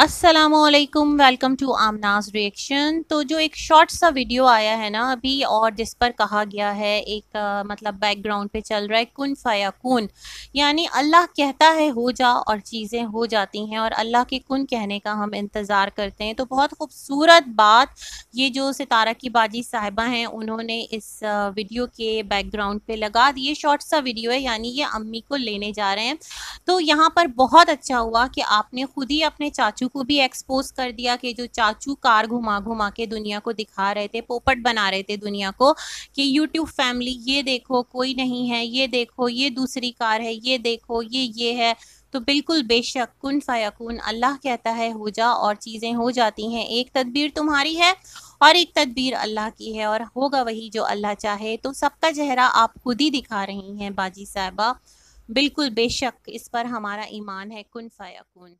असलकम welcome to आमनाज reaction तो जो एक शॉर्ट सा वीडियो आया है ना अभी और जिस पर कहा गया है एक आ, मतलब बैकग्राउंड पे चल रहा है कन फ़ाया कन यानी अल्लाह कहता है हो जा और चीज़ें हो जाती हैं और अल्लाह के कन कहने का हम इंतज़ार करते हैं तो बहुत खूबसूरत बात ये जो सितारा की बाजी साहिबा हैं उन्होंने इस वीडियो के बैकग्राउंड पर लगा दी ये शॉर्ट सा वीडियो है यानी ये अम्मी को लेने जा रहे हैं तो यहाँ पर बहुत अच्छा हुआ कि आपने खुद ही अपने चाचू चाचू को भी एक्सपोज कर दिया कि जो चाचू कार घुमा घुमा के दुनिया को दिखा रहे थे पोपट बना रहे थे दुनिया को कि यूट्यूब फैमिली ये देखो कोई नहीं है ये देखो ये दूसरी कार है ये देखो ये ये है तो बिल्कुल बेशक कुन फ़याकुन अल्लाह कहता है हो जा और चीज़ें हो जाती हैं एक तदबीर तुम्हारी है और एक तदबीर अल्लाह की है और होगा वही जो अल्लाह चाहे तो सबका चेहरा आप खुद ही दिखा रही हैं बाजी साहबा बिल्कुल बेशक इस पर हमारा ईमान है कन फ़याकुन